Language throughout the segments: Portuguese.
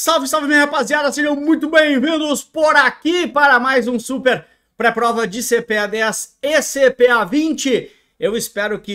Salve, salve, minha rapaziada! Sejam muito bem-vindos por aqui para mais um super pré-prova de CPA 10 e CPA 20. Eu espero que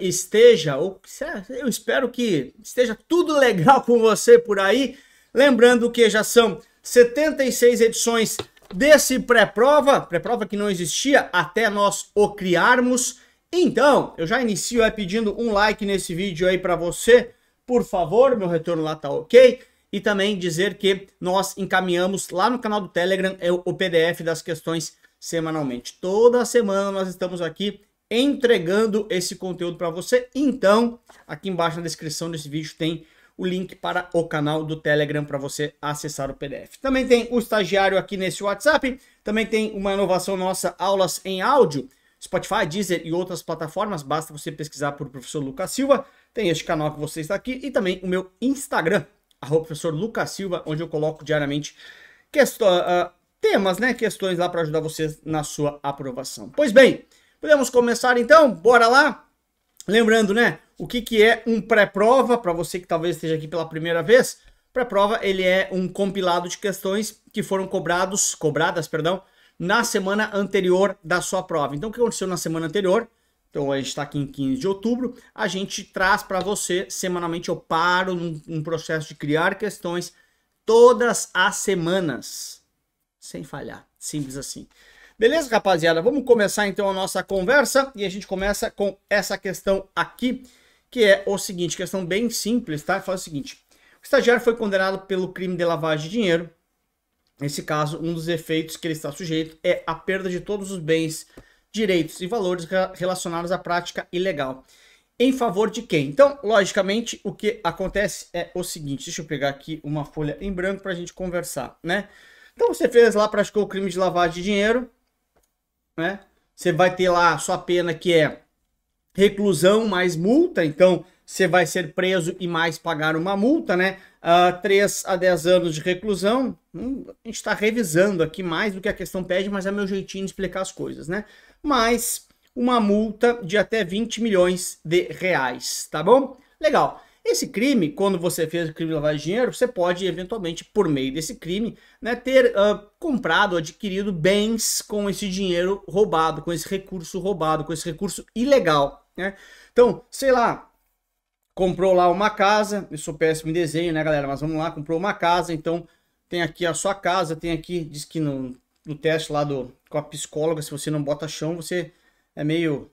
esteja, ou eu espero que esteja tudo legal com você por aí. Lembrando que já são 76 edições desse pré-prova, pré-prova que não existia até nós o criarmos. Então, eu já inicio pedindo um like nesse vídeo aí para você, por favor, meu retorno lá tá ok e também dizer que nós encaminhamos lá no canal do Telegram é o PDF das questões semanalmente. Toda semana nós estamos aqui entregando esse conteúdo para você. Então, aqui embaixo na descrição desse vídeo tem o link para o canal do Telegram para você acessar o PDF. Também tem o estagiário aqui nesse WhatsApp, também tem uma inovação nossa, aulas em áudio, Spotify, Deezer e outras plataformas, basta você pesquisar por professor Lucas Silva, tem este canal que você está aqui e também o meu Instagram, arroba professor Lucas Silva, onde eu coloco diariamente uh, temas, né? Questões lá para ajudar vocês na sua aprovação. Pois bem, podemos começar então? Bora lá? Lembrando, né? O que, que é um pré-prova, para você que talvez esteja aqui pela primeira vez. Pré-prova, ele é um compilado de questões que foram cobrados, cobradas, perdão, na semana anterior da sua prova. Então, o que aconteceu na semana anterior? Então a gente está aqui em 15 de outubro. A gente traz para você semanalmente. Eu paro num, num, processo de criar questões todas as semanas, sem falhar. Simples assim. Beleza, rapaziada? Vamos começar então a nossa conversa e a gente começa com essa questão aqui, que é o seguinte: questão bem simples, tá? Fala o seguinte: o estagiário foi condenado pelo crime de lavagem de dinheiro. Nesse caso, um dos efeitos que ele está sujeito é a perda de todos os bens direitos e valores relacionados à prática ilegal. Em favor de quem? Então, logicamente, o que acontece é o seguinte: deixa eu pegar aqui uma folha em branco para a gente conversar, né? Então, você fez lá, praticou o crime de lavagem de dinheiro, né? Você vai ter lá a sua pena que é reclusão mais multa, então você vai ser preso e mais pagar uma multa, né? Uh, ah, 3 a 10 anos de reclusão. Hum, a gente está revisando aqui mais do que a questão pede, mas é meu jeitinho de explicar as coisas, né? mais uma multa de até 20 milhões de reais, tá bom? Legal. Esse crime, quando você fez o crime de lavagem de dinheiro, você pode eventualmente, por meio desse crime, né, ter uh, comprado, adquirido bens com esse dinheiro roubado, com esse recurso roubado, com esse recurso ilegal. Né? Então, sei lá, comprou lá uma casa, eu sou é péssimo em desenho, né, galera? Mas vamos lá, comprou uma casa, então tem aqui a sua casa, tem aqui, diz que no, no teste lá do, com a psicóloga, se você não bota chão, você é meio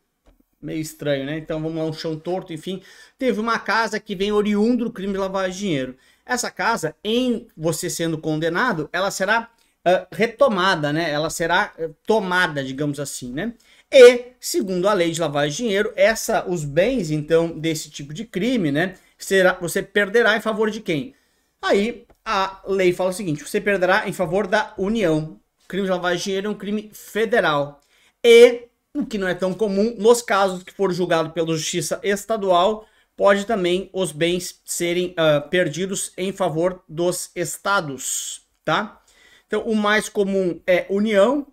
meio estranho, né? Então vamos lá, um chão torto, enfim. Teve uma casa que vem oriundo do crime de lavar de dinheiro. Essa casa, em você sendo condenado, ela será uh, retomada, né? Ela será tomada, digamos assim, né? E, segundo a lei de lavagem de dinheiro, essa, os bens, então, desse tipo de crime, né? Será, você perderá em favor de quem? Aí, a lei fala o seguinte, você perderá em favor da União, crime de lavagem de dinheiro é um crime federal. E, o que não é tão comum, nos casos que for julgado pela justiça estadual, pode também os bens serem uh, perdidos em favor dos estados, tá? Então, o mais comum é união,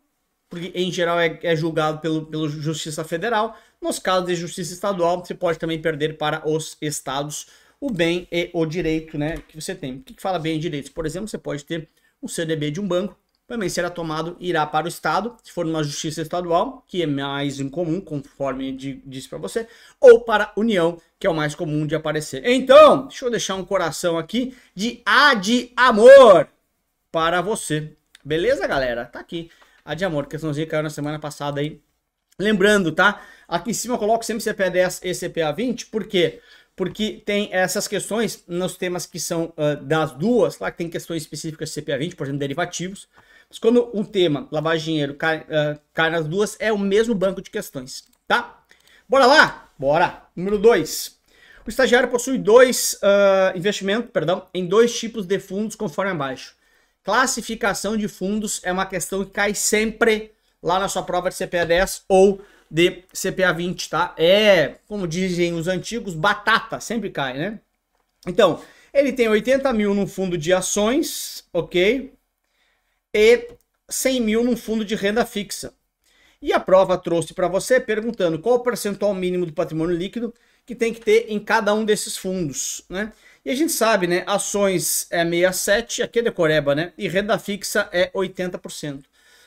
porque em geral é, é julgado pelo, pelo Justiça Federal. Nos casos de Justiça Estadual, você pode também perder para os estados o bem e o direito né, que você tem. O que, que fala bem em direitos? Por exemplo, você pode ter um CDB de um banco também será tomado, irá para o Estado, se for numa justiça estadual, que é mais incomum, conforme disse para você, ou para a União, que é o mais comum de aparecer. Então, deixa eu deixar um coração aqui de A de amor para você. Beleza, galera? Tá aqui. A de amor, questãozinha que caiu na semana passada aí. Lembrando, tá? Aqui em cima eu coloco sempre CPA 10 e CPA 20, porque quê? porque tem essas questões nos temas que são uh, das duas, lá que tem questões específicas de CPA 20, por exemplo, derivativos. Mas quando um tema, lavagem de dinheiro, cai, uh, cai nas duas, é o mesmo banco de questões, tá? Bora lá? Bora! Número 2. O estagiário possui dois uh, investimento, perdão, em dois tipos de fundos conforme abaixo. Classificação de fundos é uma questão que cai sempre lá na sua prova de CPA 10 ou de CPA 20, tá? É, como dizem os antigos, batata, sempre cai, né? Então, ele tem 80 mil no fundo de ações, ok? E 100 mil num fundo de renda fixa. E a prova trouxe para você perguntando qual o percentual mínimo do patrimônio líquido que tem que ter em cada um desses fundos, né? E a gente sabe, né? Ações é 67, aqui é decoreba, né? E renda fixa é 80%.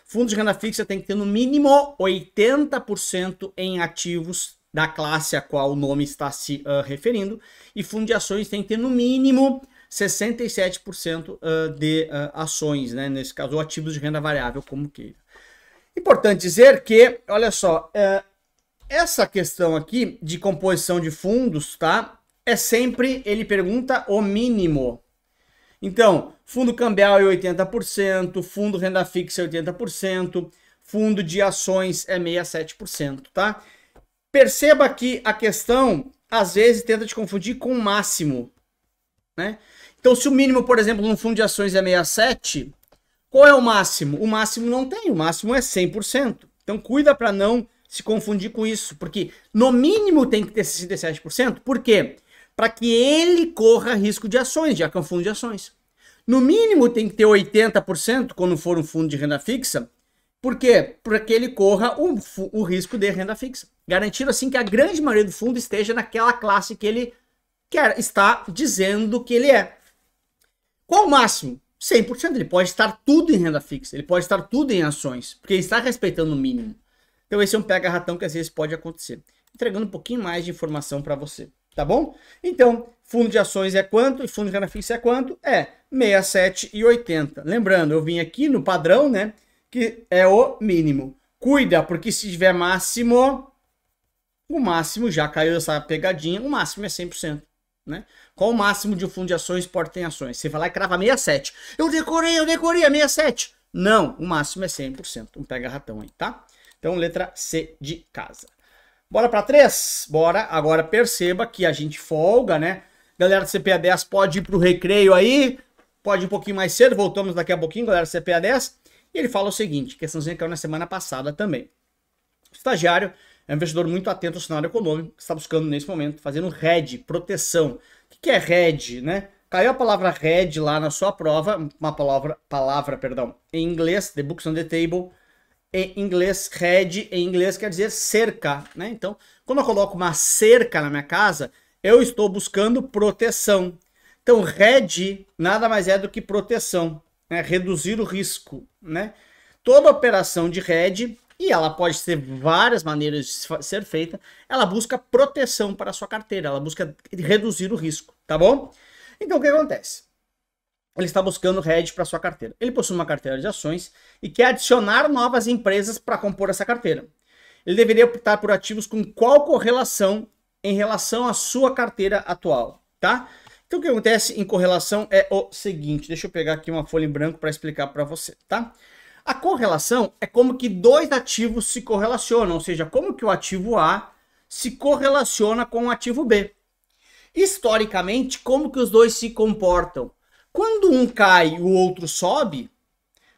Fundos de renda fixa tem que ter no mínimo 80% em ativos da classe a qual o nome está se uh, referindo, e fundo de ações tem que ter no mínimo 67% uh, ah, de uh, ações, né? nesse caso, ou ativos de renda variável, como queira. Importante dizer que, olha só, essa questão aqui de composição de fundos, tá? É sempre, ele pergunta o mínimo, então, fundo cambial é 80%, fundo renda fixa é 80%, fundo de ações é 67%, tá? Perceba que a questão às vezes tenta te confundir com o máximo, né? Então, se o mínimo, por exemplo, num fundo de ações é 67, qual é o máximo? O máximo não tem, o máximo é 100%. Então, cuida para não se confundir com isso, porque no mínimo tem que ter 67%, por quê? Para que ele corra risco de ações, já que é um fundo de ações. No mínimo tem que ter 80% quando for um fundo de renda fixa. Por quê? Para que ele corra o, o risco de renda fixa. Garantindo assim que a grande maioria do fundo esteja naquela classe que ele quer, está dizendo que ele é. Qual o máximo? 100%. Ele pode estar tudo em renda fixa, ele pode estar tudo em ações, porque ele está respeitando o mínimo. Então esse é um pega-ratão que às vezes pode acontecer. Entregando um pouquinho mais de informação para você, tá bom? Então, fundo de ações é quanto e fundo de renda fixa é quanto? É 67 e 80. Lembrando, eu vim aqui no padrão, né? Que é o mínimo. Cuida, porque se tiver máximo, o máximo já caiu essa pegadinha, o máximo é 100%. Né? Qual o máximo de fundo de ações porta em ações? Você vai lá e crava 67. Eu decorei, eu decorei a 67. Não, o máximo é 100%. um então, pega ratão aí, tá? Então letra C de casa. Bora para 3? Bora. Agora perceba que a gente folga, né? Galera do CPA 10 pode ir pro recreio aí, pode um pouquinho mais cedo, voltamos daqui a pouquinho, galera, CPA 10. E ele fala o seguinte, questãozinha que caiu na semana passada também. O estagiário é um investidor muito atento ao cenário econômico, que está buscando nesse momento, fazendo RED, proteção. O que é RED, né? Caiu a palavra RED lá na sua prova, uma palavra, palavra perdão, em inglês, the books on the table, em inglês, RED em inglês quer dizer cerca, né? Então, quando eu coloco uma cerca na minha casa, eu estou buscando proteção. Então, RED nada mais é do que proteção, né? reduzir o risco. Né? Toda operação de RED, e ela pode ter várias maneiras de ser feita, ela busca proteção para a sua carteira, ela busca reduzir o risco, tá bom? Então, o que acontece? Ele está buscando RED para sua carteira. Ele possui uma carteira de ações e quer adicionar novas empresas para compor essa carteira. Ele deveria optar por ativos com qual correlação em relação à sua carteira atual, tá? Então, o que acontece em correlação é o seguinte. Deixa eu pegar aqui uma folha em branco para explicar para você, tá? A correlação é como que dois ativos se correlacionam, ou seja, como que o ativo A se correlaciona com o ativo B. Historicamente, como que os dois se comportam? Quando um cai, o outro sobe.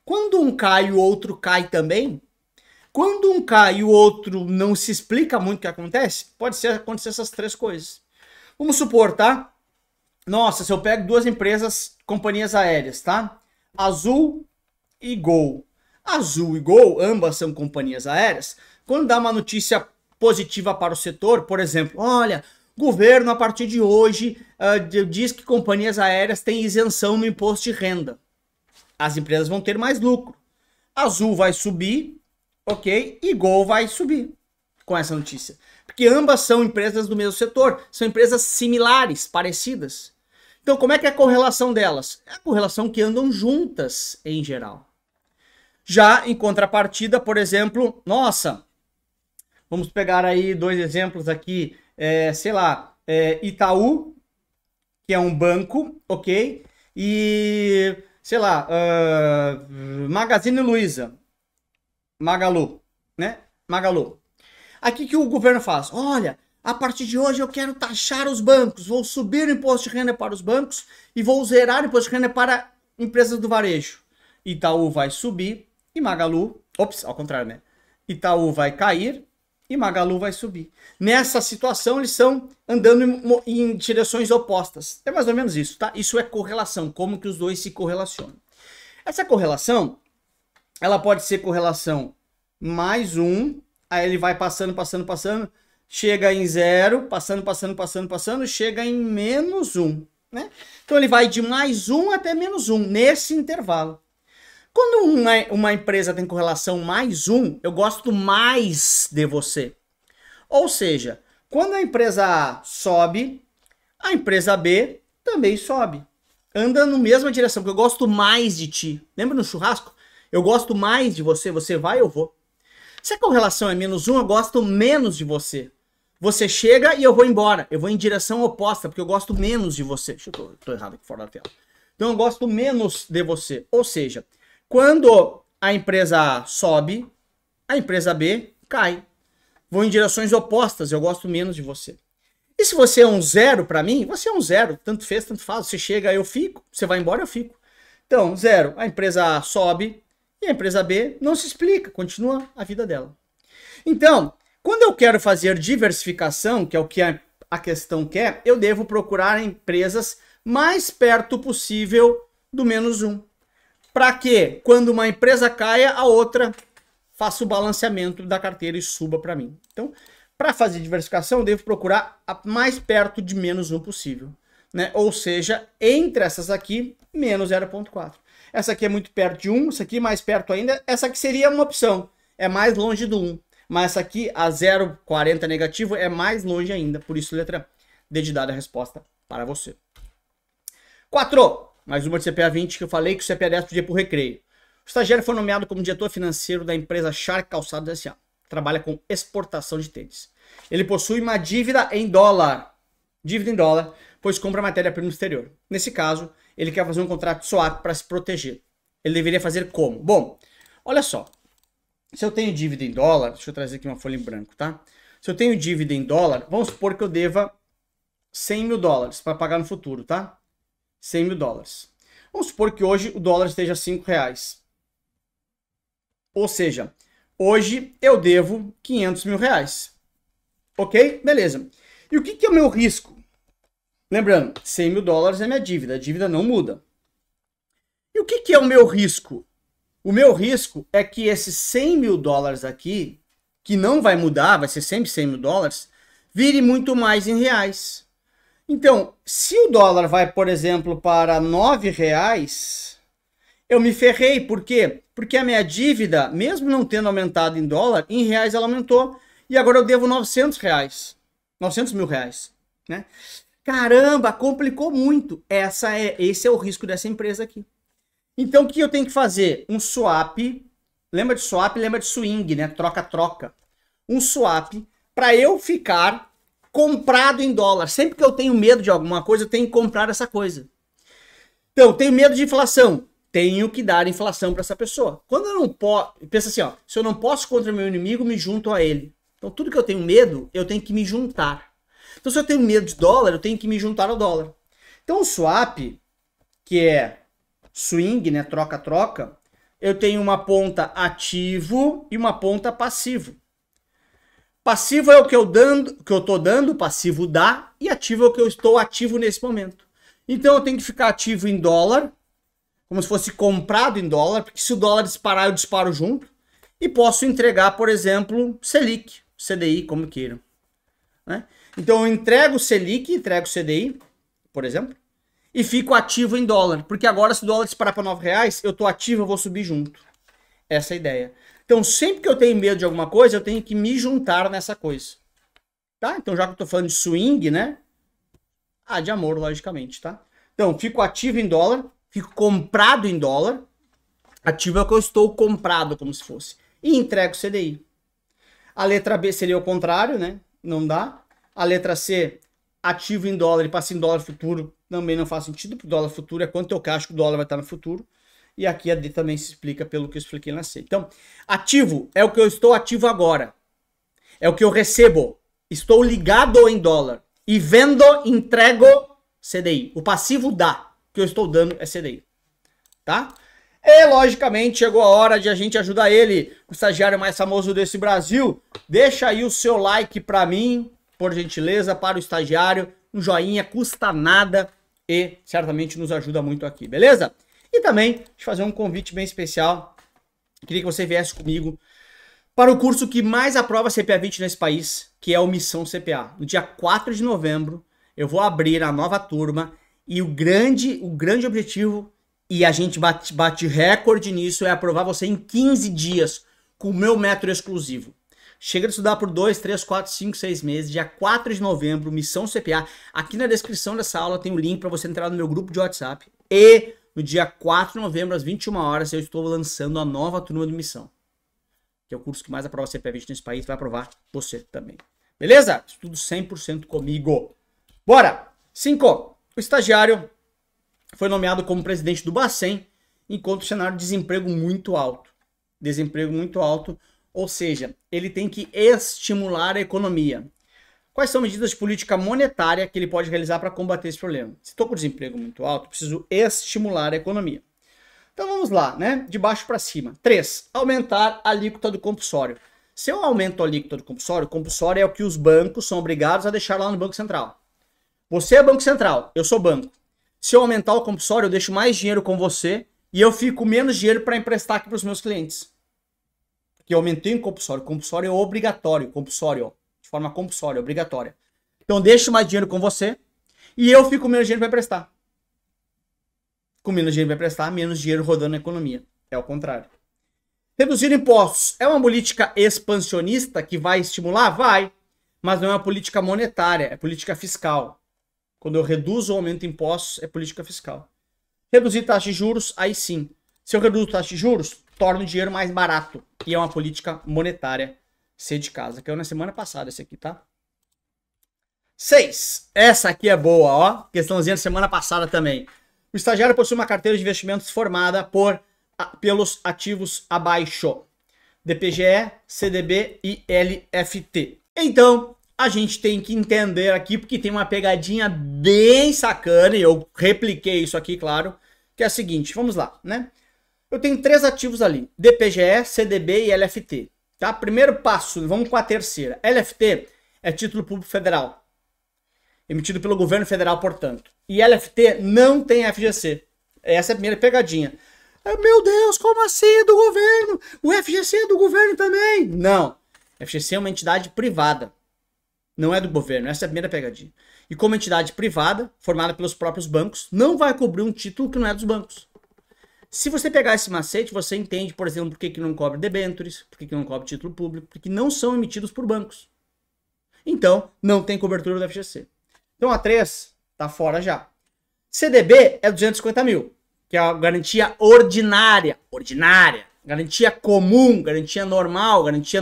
Quando um cai, o outro cai também. Quando um cai o outro não se explica muito o que acontece, pode ser acontecer essas três coisas. Vamos supor, tá? Nossa, se eu pego duas empresas, companhias aéreas, tá? Azul e Gol. Azul e Gol, ambas são companhias aéreas. Quando dá uma notícia positiva para o setor, por exemplo, olha, governo a partir de hoje uh, diz que companhias aéreas têm isenção no imposto de renda. As empresas vão ter mais lucro. Azul vai subir, ok? E Gol vai subir com essa notícia. Porque ambas são empresas do mesmo setor, são empresas similares, parecidas. Então, como é que é a correlação delas? É a correlação que andam juntas em geral. Já em contrapartida, por exemplo, nossa, vamos pegar aí dois exemplos aqui, é, sei lá, é Itaú, que é um banco, ok? E, sei lá, uh, Magazine Luiza, Magalu, né? Magalu. Aqui que o governo faz? Olha, a partir de hoje eu quero taxar os bancos, vou subir o imposto de renda para os bancos e vou zerar o imposto de renda para empresas do varejo. Itaú vai subir e Magalu, ops, ao contrário, né? Itaú vai cair e Magalu vai subir. Nessa situação eles são andando em, em direções opostas. É mais ou menos isso, tá? Isso é correlação, como que os dois se correlacionam. Essa correlação, ela pode ser correlação mais um, aí ele vai passando, passando, passando, chega em zero, passando, passando, passando, passando, chega em menos um. Né? Então ele vai de mais um até menos um nesse intervalo. Quando uma, uma empresa tem correlação mais um, eu gosto mais de você. Ou seja, quando a empresa A sobe, a empresa B também sobe. Anda na mesma direção, porque eu gosto mais de ti. Lembra no churrasco? Eu gosto mais de você, você vai, eu vou. Se a correlação é menos um, eu gosto menos de você. Você chega e eu vou embora. Eu vou em direção oposta, porque eu gosto menos de você. Deixa eu tô, tô errado aqui fora da tela. Então eu gosto menos de você. Ou seja, quando a empresa A sobe, a empresa B cai. Vou em direções opostas, eu gosto menos de você. E se você é um zero para mim, você é um zero, tanto fez, tanto faz. Você chega, eu fico. Você vai embora, eu fico. Então, zero, a empresa A sobe e a empresa B não se explica, continua a vida dela. Então, quando eu quero fazer diversificação, que é o que a, a questão quer, eu devo procurar empresas mais perto possível do menos um. Para que, quando uma empresa caia, a outra faça o balanceamento da carteira e suba para mim. Então, para fazer diversificação, eu devo procurar a mais perto de menos um possível. Né? Ou seja, entre essas aqui, menos 0,4. Essa aqui é muito perto de 1, essa aqui mais perto ainda. Essa aqui seria uma opção, é mais longe do 1. Mas essa aqui, a 0,40 negativo, é mais longe ainda. Por isso, letra D de dada a resposta para você. 4. Mais uma de CPA 20 que eu falei que o CPA 10 podia ir para o recreio. O estagiário foi nomeado como diretor financeiro da empresa Char Calçados S.A. Trabalha com exportação de tênis. Ele possui uma dívida em dólar. Dívida em dólar, pois compra matéria-prima no exterior. Nesse caso, ele quer fazer um contrato SWAP para se proteger. Ele deveria fazer como? Bom, olha só. Se eu tenho dívida em dólar, deixa eu trazer aqui uma folha em branco, tá? Se eu tenho dívida em dólar, vamos supor que eu deva 100 mil dólares para pagar no futuro, tá? 100 mil dólares. Vamos supor que hoje o dólar esteja 5 reais. Ou seja, hoje eu devo 500 mil reais. Ok? Beleza. E o que, que é o meu risco? Lembrando, 100 mil dólares é minha dívida, a dívida não muda. E o que, que é o meu risco? O meu risco é que esses 100 mil dólares aqui, que não vai mudar, vai ser sempre 100 mil dólares, vire muito mais em reais. Então, se o dólar vai, por exemplo, para 9 reais, eu me ferrei. Por quê? Porque a minha dívida, mesmo não tendo aumentado em dólar, em reais ela aumentou. E agora eu devo 900 reais. 900 mil reais, né? Caramba, complicou muito. Essa é, esse é o risco dessa empresa aqui. Então o que eu tenho que fazer? Um swap. Lembra de swap? Lembra de swing, né? Troca-troca. Um swap para eu ficar comprado em dólar. Sempre que eu tenho medo de alguma coisa, eu tenho que comprar essa coisa. Então, tenho medo de inflação. Tenho que dar inflação para essa pessoa. Quando eu não posso. Pensa assim, ó. Se eu não posso contra meu inimigo, me junto a ele. Então, tudo que eu tenho medo, eu tenho que me juntar. Então, se eu tenho medo de dólar, eu tenho que me juntar ao dólar. Então, o swap, que é swing, né, troca-troca, eu tenho uma ponta ativo e uma ponta passivo. Passivo é o que eu dando, que eu tô dando, passivo dá, e ativo é o que eu estou ativo nesse momento. Então eu tenho que ficar ativo em dólar, como se fosse comprado em dólar, porque se o dólar disparar, eu disparo junto. E posso entregar, por exemplo, Selic, CDI, como queiram. Né? Então eu entrego Selic, entrego CDI, por exemplo e fico ativo em dólar. Porque agora, se o dólar disparar para 9 reais, eu tô ativo, eu vou subir junto. Essa é a ideia. Então, sempre que eu tenho medo de alguma coisa, eu tenho que me juntar nessa coisa. Tá? Então, já que eu tô falando de swing, né? Ah, de amor, logicamente, tá? Então, fico ativo em dólar, fico comprado em dólar. Ativo é que eu estou comprado, como se fosse. E entrego CDI. A letra B seria o contrário, né? Não dá. A letra C, ativo em dólar e passe em dólar futuro, também não faz sentido, porque o dólar futuro é quanto eu acho que o dólar vai estar no futuro. E aqui a D também se explica pelo que eu expliquei na C. Então, ativo é o que eu estou ativo agora. É o que eu recebo. Estou ligado em dólar. E vendo, entrego CDI. O passivo dá. O que eu estou dando é CDI. Tá? E, logicamente, chegou a hora de a gente ajudar ele, o estagiário mais famoso desse Brasil. Deixa aí o seu like para mim, por gentileza, para o estagiário. Um joinha, custa nada e certamente nos ajuda muito aqui, beleza? E também te fazer um convite bem especial. Queria que você viesse comigo para o curso que mais aprova CPA 20 nesse país, que é o Missão CPA. No dia 4 de novembro, eu vou abrir a nova turma e o grande, o grande objetivo, e a gente bate, bate recorde nisso, é aprovar você em 15 dias com o meu método exclusivo. Chega de estudar por 2, 3, 4, 5, 6 meses. Dia 4 de novembro, Missão CPA. Aqui na descrição dessa aula tem o um link para você entrar no meu grupo de WhatsApp. E no dia 4 de novembro, às 21 horas, eu estou lançando a nova turma de Missão. Que é o curso que mais aprova CPA 20 nesse país. Vai aprovar você também. Beleza? Estudo 100% comigo. Bora! 5. O estagiário foi nomeado como presidente do Bacen, enquanto o cenário de desemprego muito alto. Desemprego muito alto ou seja, ele tem que estimular a economia. Quais são medidas de política monetária que ele pode realizar para combater esse problema? Se estou com desemprego muito alto, preciso estimular a economia. Então vamos lá, né? De baixo para cima. 3. Aumentar a alíquota do compulsório. Se eu aumento a alíquota do compulsório, o compulsório é o que os bancos são obrigados a deixar lá no Banco Central. Você é Banco Central, eu sou banco. Se eu aumentar o compulsório, eu deixo mais dinheiro com você e eu fico menos dinheiro para emprestar aqui para os meus clientes que eu aumentei em compulsório. Compulsório é obrigatório, compulsório, de forma compulsória, obrigatória. Então deixo mais dinheiro com você e eu fico com menos dinheiro para prestar. Com menos dinheiro para prestar, menos dinheiro rodando na economia. É o contrário. Reduzir impostos é uma política expansionista que vai estimular? Vai, mas não é uma política monetária, é política fiscal. Quando eu reduzo ou aumento impostos, é política fiscal. Reduzir taxa de juros, aí sim. Se eu reduzo taxa de juros, torna o dinheiro mais barato. E é uma política monetária ser de casa. Que é na semana passada esse aqui, tá? 6. Essa aqui é boa, ó. Questãozinha da semana passada também. O estagiário possui uma carteira de investimentos formada por a, pelos ativos abaixo: DPGE, CDB e LFT. Então, a gente tem que entender aqui porque tem uma pegadinha bem sacana e eu repliquei isso aqui, claro, que é a seguinte, vamos lá, né? Eu tenho três ativos ali: DPGE, CDB e LFT. Tá? Primeiro passo, vamos com a terceira. LFT é título público federal, emitido pelo governo federal, portanto. E LFT não tem FGC. Essa é a primeira pegadinha. Meu Deus, como assim é do governo? O FGC é do governo também? Não. FGC é uma entidade privada. Não é do governo. Essa é a primeira pegadinha. E como entidade privada, formada pelos próprios bancos, não vai cobrir um título que não é dos bancos. Se você pegar esse macete, você entende, por exemplo, por que, que não cobre debêntures, por que, que não cobre título público, porque não são emitidos por bancos. Então, não tem cobertura do FGC. Então, a 3 está fora já. CDB é 250 mil, que é a garantia ordinária, ordinária, garantia comum, garantia normal, garantia,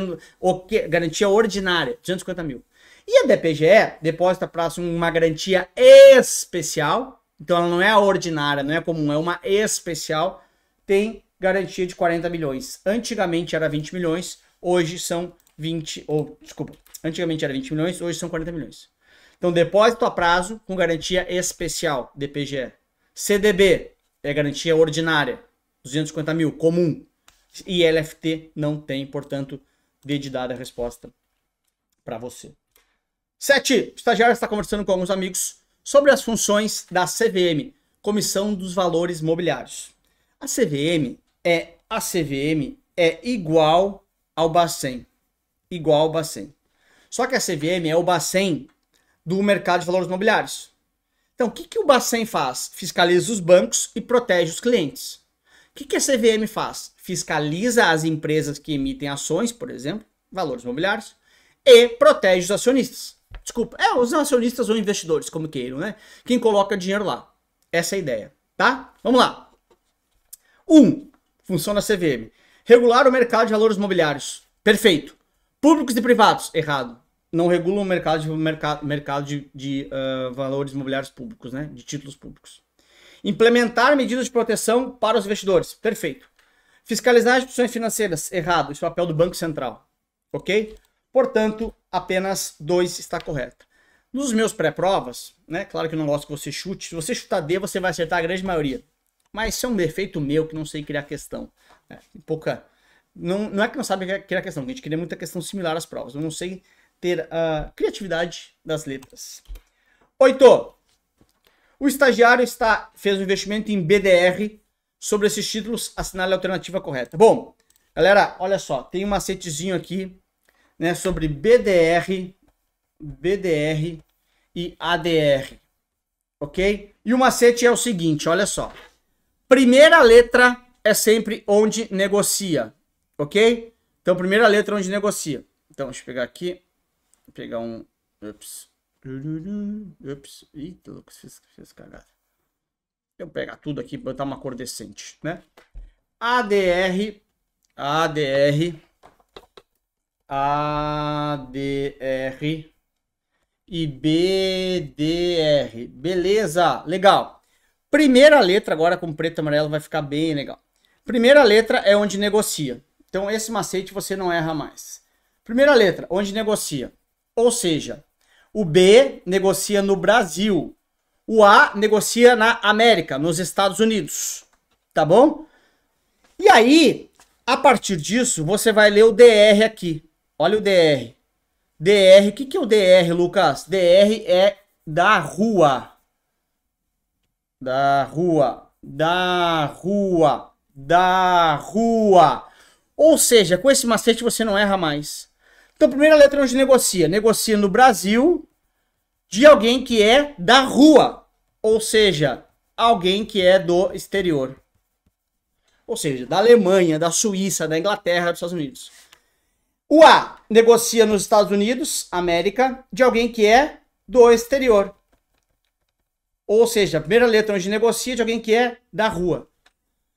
garantia ordinária, 250 mil. E a DPGE, depósito para uma garantia especial, então ela não é a ordinária, não é comum, é uma especial. Tem garantia de 40 milhões. Antigamente era 20 milhões, hoje são 20, ou desculpa, antigamente era 20 milhões, hoje são 40 milhões. Então depósito a prazo com garantia especial, DPGE. CDB é garantia ordinária, 250 mil, comum. E LFT não tem, portanto, dedidada a resposta para você. 7. O estagiário está conversando com alguns amigos sobre as funções da CVM, Comissão dos Valores Mobiliários. A CVM é a CVM é igual ao Bacen, igual ao Bacen. Só que a CVM é o Bacen do mercado de valores mobiliários. Então, o que, que o Bacen faz? Fiscaliza os bancos e protege os clientes. O que, que a CVM faz? Fiscaliza as empresas que emitem ações, por exemplo, valores mobiliários, e protege os acionistas. Desculpa, é os acionistas ou investidores, como queiram, né? Quem coloca dinheiro lá. Essa é a ideia, tá? Vamos lá. 1. Um, funciona a CVM. Regular o mercado de valores imobiliários. Perfeito. Públicos e privados. Errado. Não regula o mercado de, mercado, mercado de, de uh, valores imobiliários públicos, né? De títulos públicos. Implementar medidas de proteção para os investidores. Perfeito. Fiscalizar as instituições financeiras. Errado. Isso é o papel do Banco Central. Ok? Portanto, apenas 2 está correta. Nos meus pré-provas, né? Claro que eu não gosto que você chute. Se você chutar D, você vai acertar a grande maioria. Mas isso é um defeito meu que não sei criar questão. Né, pouca. Não, não é que não sabe criar questão, a gente queria muita questão similar às provas. Eu não sei ter a criatividade das letras. Oito. O estagiário está, fez um investimento em BDR sobre esses títulos. Assinale a alternativa correta. Bom, galera, olha só. Tem um macetezinho aqui né, sobre BDR, BDR e ADR, ok? E o macete é o seguinte, olha só. Primeira letra é sempre onde negocia, ok? Então, primeira letra onde negocia. Então, deixa eu pegar aqui, pegar um... Ups. Ups. Eita, louco, fiz, fiz cagada. Eu pegar tudo aqui, botar uma cor decente, né? ADR, ADR a D R e B D R, Beleza, legal. Primeira letra, agora com preto e amarelo vai ficar bem legal. Primeira letra é onde negocia. Então esse macete você não erra mais. Primeira letra, onde negocia. Ou seja, o B negocia no Brasil. O A negocia na América, nos Estados Unidos. Tá bom? E aí, a partir disso, você vai ler o DR aqui. Olha o DR. DR, o que, que é o DR, Lucas? DR é da rua. Da rua. Da rua. Da rua. Ou seja, com esse macete você não erra mais. Então, primeira letra é onde negocia. Negocia no Brasil de alguém que é da rua. Ou seja, alguém que é do exterior. Ou seja, da Alemanha, da Suíça, da Inglaterra, dos Estados Unidos. O A negocia nos Estados Unidos, América, de alguém que é do exterior. Ou seja, a primeira letra onde negocia de alguém que é da rua.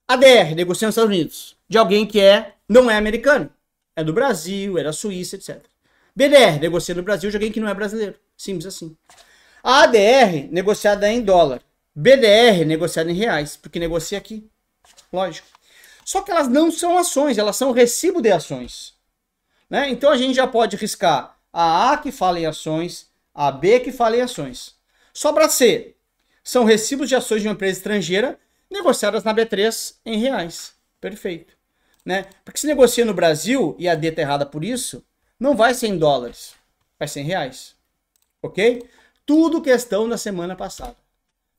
A DR negocia nos Estados Unidos, de alguém que é não é americano. É do Brasil, é da Suíça, etc. BDR negocia no Brasil de alguém que não é brasileiro. Simples assim. A ADR negociada em dólar. BDR negociada em reais, porque negocia aqui. Lógico. Só que elas não são ações, elas são recibo de ações. Né? Então a gente já pode riscar a A que fala em ações, a B que fala em ações. Sobra C. São recibos de ações de uma empresa estrangeira negociadas na B3 em reais. Perfeito. Né? Porque se negocia no Brasil e a D está errada por isso, não vai ser em dólares, vai ser em reais. Ok? Tudo questão da semana passada.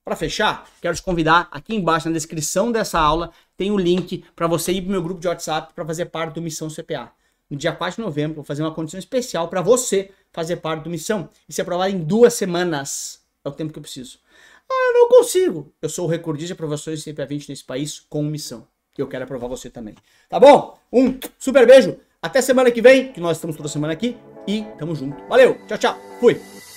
Para fechar, quero te convidar aqui embaixo na descrição dessa aula, tem o um link para você ir para o meu grupo de WhatsApp para fazer parte do Missão CPA no dia 4 de novembro, vou fazer uma condição especial para você fazer parte do Missão e ser é aprovado em duas semanas. É o tempo que eu preciso. Ah, eu não consigo. Eu sou o recordista de aprovações de CPA20 nesse país com missão. Eu quero aprovar você também. Tá bom? Um super beijo. Até semana que vem, que nós estamos toda semana aqui. E tamo junto. Valeu. Tchau, tchau. Fui.